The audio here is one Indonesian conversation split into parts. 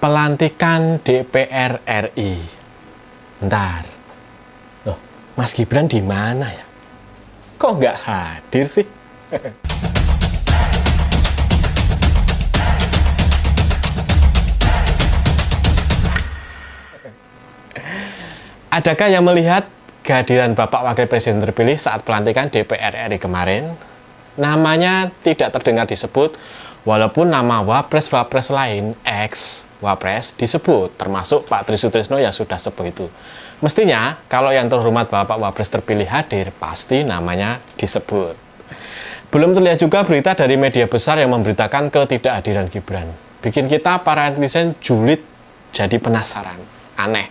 pelantikan DPR RI. Ntar, Loh, Mas Gibran di mana ya? Kok nggak hadir sih? Adakah yang melihat kehadiran Bapak Wakil Presiden terpilih saat pelantikan DPR RI kemarin? Namanya tidak terdengar disebut, Walaupun nama wapres-wapres lain, ex wapres, disebut, termasuk Pak Tri Sutrisno yang sudah sepuh itu. Mestinya, kalau yang terhormat Bapak Wapres terpilih hadir, pasti namanya disebut. Belum terlihat juga berita dari media besar yang memberitakan ketidakhadiran Gibran. Bikin kita para netizen julid jadi penasaran. Aneh.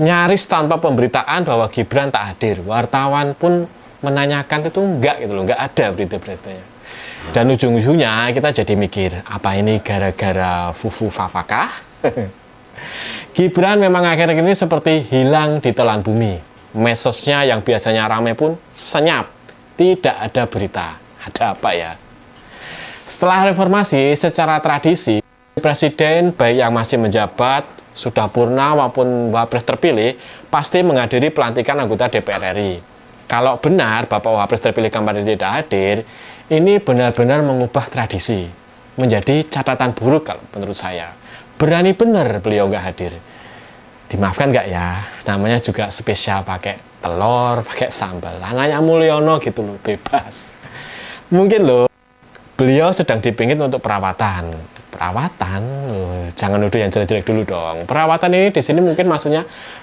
Nyaris tanpa pemberitaan bahwa Gibran tak hadir, wartawan pun menanyakan itu enggak gitu loh, enggak ada berita-beritanya dan ujung-ujungnya kita jadi mikir apa ini gara-gara fufu fafakah Gibran memang akhir ini seperti hilang di telan bumi mesosnya yang biasanya ramai pun senyap tidak ada berita ada apa ya setelah reformasi secara tradisi presiden baik yang masih menjabat sudah purna maupun wapres terpilih pasti menghadiri pelantikan anggota DPR RI. Kalau benar Bapak Wapres terpilih kemarin tidak hadir, ini benar-benar mengubah tradisi, menjadi catatan buruk kalau menurut saya. Berani benar beliau nggak hadir. Dimaafkan nggak ya, namanya juga spesial pakai telur, pakai sambal. Anaknya Mulyono gitu loh, bebas. Mungkin loh, beliau sedang dipingit untuk perawatan. Perawatan, jangan nuduh yang jelek-jelek dulu dong. Perawatan ini di sini mungkin maksudnya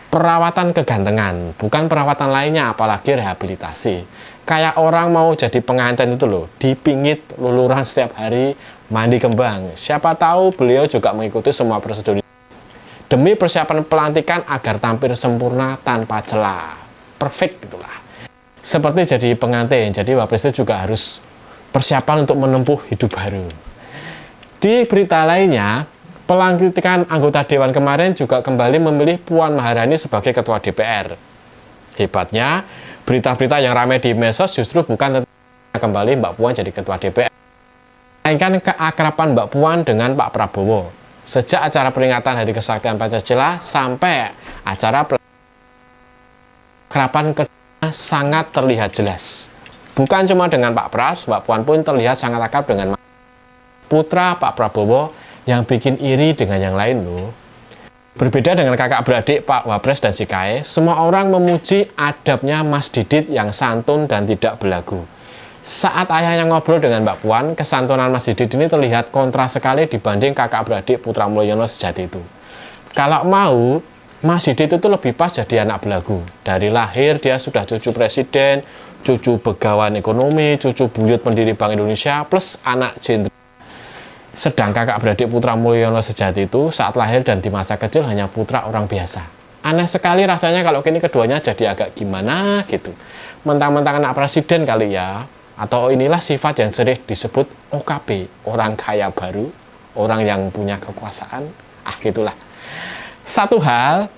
perawatan kegantengan, bukan perawatan lainnya, apalagi rehabilitasi kayak orang mau jadi pengantin itu loh, dipingit luluran setiap hari mandi kembang. Siapa tahu beliau juga mengikuti semua prosedur demi persiapan pelantikan agar tampil sempurna tanpa celah. Perfect gitulah. Seperti jadi pengantin, jadi Wapres itu juga harus persiapan untuk menempuh hidup baru. Di berita lainnya, pelantikan anggota Dewan kemarin juga kembali memilih Puan Maharani sebagai Ketua DPR. Hebatnya, berita-berita yang ramai di medsos justru bukan tentang kembali Mbak Puan jadi ketua DPR. Melainkan keakrapan Mbak Puan dengan Pak Prabowo. Sejak acara peringatan Hari Kesaktian Pancasila sampai acara kerapan, ke sangat terlihat jelas. Bukan cuma dengan Pak Pras, Mbak Puan pun terlihat sangat akrab dengan putra Pak Prabowo yang bikin iri dengan yang lain loh. Berbeda dengan kakak beradik Pak Wapres dan Si Kae, semua orang memuji adabnya Mas Didit yang santun dan tidak belagu. Saat ayahnya ngobrol dengan Mbak Puan, kesantunan Mas Didit ini terlihat kontras sekali dibanding kakak beradik Putra Mulyono sejati itu. Kalau mau, Mas Didit itu lebih pas jadi anak belagu. Dari lahir dia sudah cucu presiden, cucu begawan ekonomi, cucu buyut pendiri Bank Indonesia, plus anak jenderal. Sedang kakak beradik putra Mulyono sejati itu saat lahir dan di masa kecil hanya putra orang biasa. Aneh sekali rasanya kalau kini keduanya jadi agak gimana gitu. Mentang-mentang anak presiden kali ya. Atau inilah sifat yang sering disebut OKB, orang kaya baru, orang yang punya kekuasaan. Ah gitulah. Satu hal,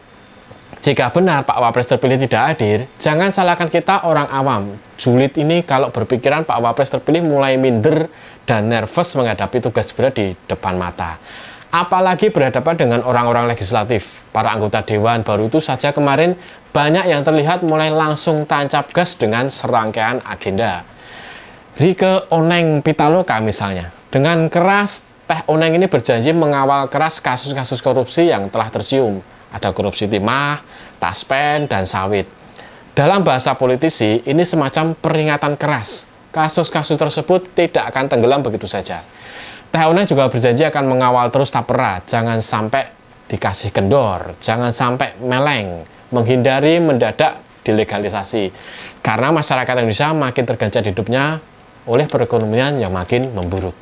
jika benar Pak Wapres terpilih tidak hadir, jangan salahkan kita orang awam. Julid ini kalau berpikiran Pak Wapres terpilih mulai minder dan nervous menghadapi tugas berat di depan mata. Apalagi berhadapan dengan orang-orang legislatif. Para anggota dewan baru itu saja kemarin banyak yang terlihat mulai langsung tancap gas dengan serangkaian agenda. Rike Oneng Pitaloka misalnya. Dengan keras, Teh Oneng ini berjanji mengawal keras kasus-kasus korupsi yang telah tercium. Ada korupsi timah, taspen, dan sawit. Dalam bahasa politisi, ini semacam peringatan keras kasus-kasus tersebut tidak akan tenggelam begitu saja. THUNA juga berjanji akan mengawal terus tapera, jangan sampai dikasih kendor, jangan sampai meleng, menghindari mendadak dilegalisasi. Karena masyarakat Indonesia makin terganjal hidupnya oleh perekonomian yang makin memburuk.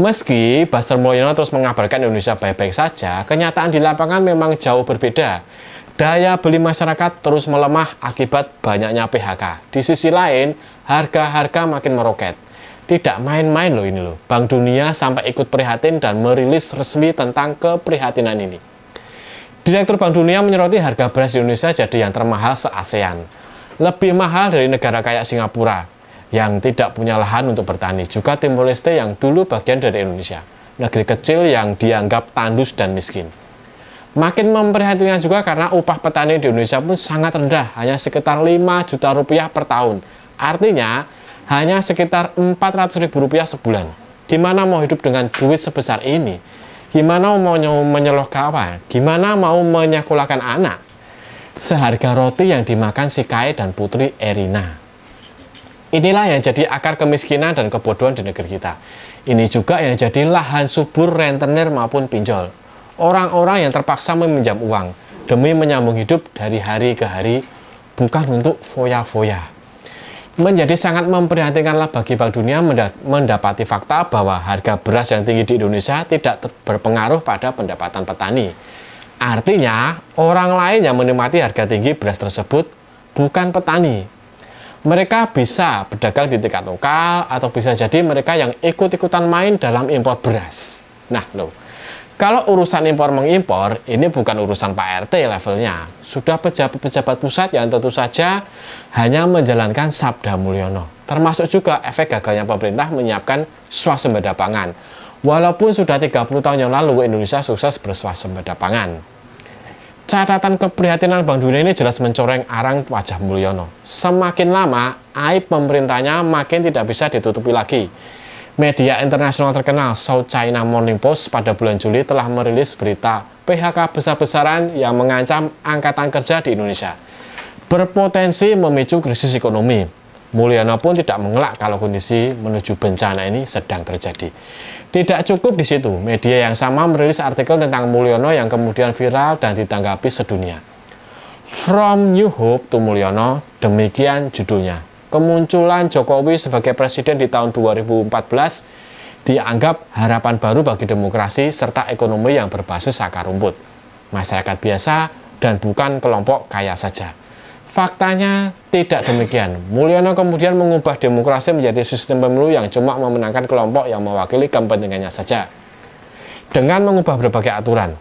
Meski Buster Mulyono terus mengabarkan Indonesia baik-baik saja, kenyataan di lapangan memang jauh berbeda. Daya beli masyarakat terus melemah akibat banyaknya PHK. Di sisi lain, harga-harga makin meroket. Tidak main-main loh ini loh, Bank Dunia sampai ikut prihatin dan merilis resmi tentang keprihatinan ini. Direktur Bank Dunia menyoroti harga beras di Indonesia jadi yang termahal se-ASEAN. Lebih mahal dari negara kayak Singapura, yang tidak punya lahan untuk bertani, juga Timor Leste yang dulu bagian dari Indonesia, negeri kecil yang dianggap tandus dan miskin. Makin memprihatinkan juga karena upah petani di Indonesia pun sangat rendah, hanya sekitar 5 juta rupiah per tahun, Artinya, hanya sekitar Rp400.000 sebulan. Gimana mau hidup dengan duit sebesar ini? Gimana mau menyeluh kawan? Gimana mau menyekolahkan anak? Seharga roti yang dimakan si Kai dan putri Erina. Inilah yang jadi akar kemiskinan dan kebodohan di negeri kita. Ini juga yang jadi lahan subur rentenir maupun pinjol. Orang-orang yang terpaksa meminjam uang demi menyambung hidup dari hari ke hari, bukan untuk foya-foya menjadi sangat memprihatinkanlah bagi bank dunia mendapati fakta bahwa harga beras yang tinggi di Indonesia tidak berpengaruh pada pendapatan petani. Artinya, orang lain yang menikmati harga tinggi beras tersebut bukan petani. Mereka bisa berdagang di tingkat lokal atau bisa jadi mereka yang ikut-ikutan main dalam impor beras. Nah, loh, kalau urusan impor mengimpor, ini bukan urusan Pak RT levelnya. Sudah pejabat-pejabat pusat yang tentu saja hanya menjalankan Sabda Mulyono. Termasuk juga efek gagalnya pemerintah menyiapkan swasembada pangan. Walaupun sudah 30 tahun yang lalu Indonesia sukses berswasembada pangan. Catatan keprihatinan Bank Dunia ini jelas mencoreng arang wajah Mulyono. Semakin lama, aib pemerintahnya makin tidak bisa ditutupi lagi Media internasional terkenal South China Morning Post pada bulan Juli telah merilis berita PHK besar-besaran yang mengancam angkatan kerja di Indonesia. Berpotensi memicu krisis ekonomi. Mulyono pun tidak mengelak kalau kondisi menuju bencana ini sedang terjadi. Tidak cukup di situ, media yang sama merilis artikel tentang Mulyono yang kemudian viral dan ditanggapi sedunia. From New Hope to Mulyono, demikian judulnya kemunculan Jokowi sebagai presiden di tahun 2014 dianggap harapan baru bagi demokrasi serta ekonomi yang berbasis akar rumput, masyarakat biasa, dan bukan kelompok kaya saja. Faktanya tidak demikian. Mulyono kemudian mengubah demokrasi menjadi sistem pemilu yang cuma memenangkan kelompok yang mewakili kepentingannya saja. Dengan mengubah berbagai aturan,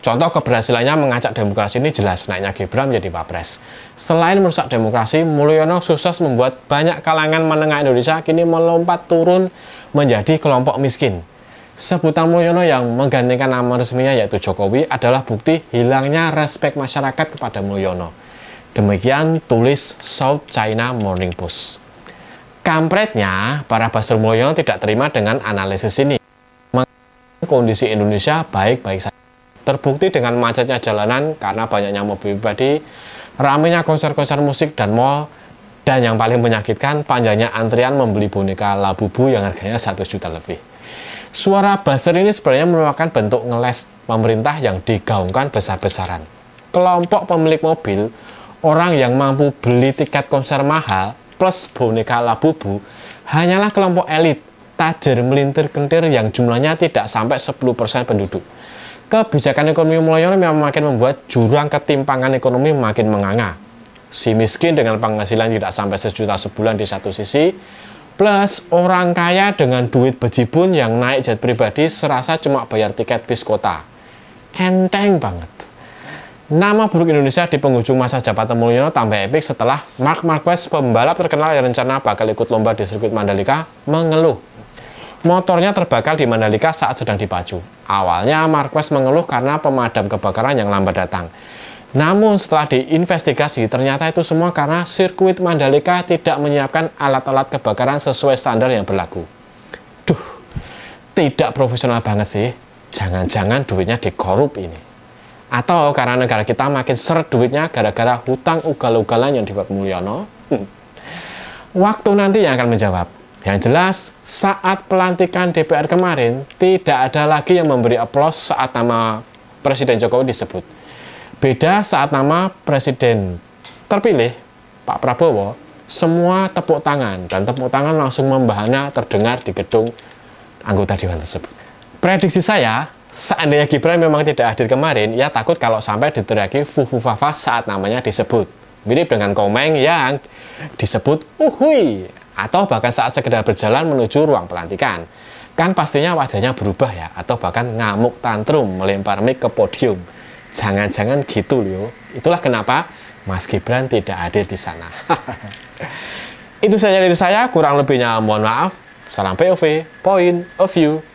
Contoh keberhasilannya mengajak demokrasi ini jelas naiknya Gibran menjadi Wapres. Selain merusak demokrasi, Mulyono sukses membuat banyak kalangan menengah Indonesia kini melompat turun menjadi kelompok miskin. Sebutan Mulyono yang menggantikan nama resminya yaitu Jokowi adalah bukti hilangnya respek masyarakat kepada Mulyono. Demikian tulis South China Morning Post. Kampretnya, para Basur Mulyono tidak terima dengan analisis ini. Kondisi Indonesia baik-baik saja. Terbukti dengan macetnya jalanan karena banyaknya mobil pribadi, ramenya konser-konser musik dan mall, dan yang paling menyakitkan panjangnya antrian membeli boneka labubu yang harganya 1 juta lebih. Suara buzzer ini sebenarnya merupakan bentuk ngeles pemerintah yang digaungkan besar-besaran. Kelompok pemilik mobil, orang yang mampu beli tiket konser mahal plus boneka labubu, hanyalah kelompok elit tajir melintir kentir yang jumlahnya tidak sampai 10% penduduk. Kebijakan ekonomi Mulyono memang makin membuat jurang ketimpangan ekonomi makin menganga. Si miskin dengan penghasilan tidak sampai sejuta sebulan di satu sisi, plus orang kaya dengan duit bejibun yang naik jet pribadi serasa cuma bayar tiket bis kota. Enteng banget. Nama buruk Indonesia di penghujung masa jabatan Mulyono tambah epik setelah Mark Marquez, pembalap terkenal yang rencana bakal ikut lomba di sirkuit Mandalika, mengeluh. Motornya terbakar di Mandalika saat sedang dipacu. Awalnya Marquez mengeluh karena pemadam kebakaran yang lambat datang. Namun setelah diinvestigasi, ternyata itu semua karena sirkuit Mandalika tidak menyiapkan alat-alat kebakaran sesuai standar yang berlaku. Duh, tidak profesional banget sih. Jangan-jangan duitnya dikorup ini. Atau karena negara kita makin seret duitnya gara-gara hutang ugal-ugalan yang dibuat Mulyono. Hmm. Waktu nanti yang akan menjawab. Yang jelas, saat pelantikan DPR kemarin, tidak ada lagi yang memberi aplaus saat nama Presiden Jokowi disebut. Beda saat nama Presiden terpilih, Pak Prabowo, semua tepuk tangan, dan tepuk tangan langsung membahana terdengar di gedung anggota Dewan tersebut. Prediksi saya, seandainya Gibran memang tidak hadir kemarin, ia takut kalau sampai diteriaki fufufafa saat namanya disebut Mirip dengan komeng yang disebut uhui atau bahkan saat sekedar berjalan menuju ruang pelantikan. Kan pastinya wajahnya berubah ya atau bahkan ngamuk tantrum melempar mic ke podium. Jangan-jangan gitu loh. Itulah kenapa Mas Gibran tidak hadir di sana. Itu saja dari saya, kurang lebihnya mohon maaf. Salam POV, point of view.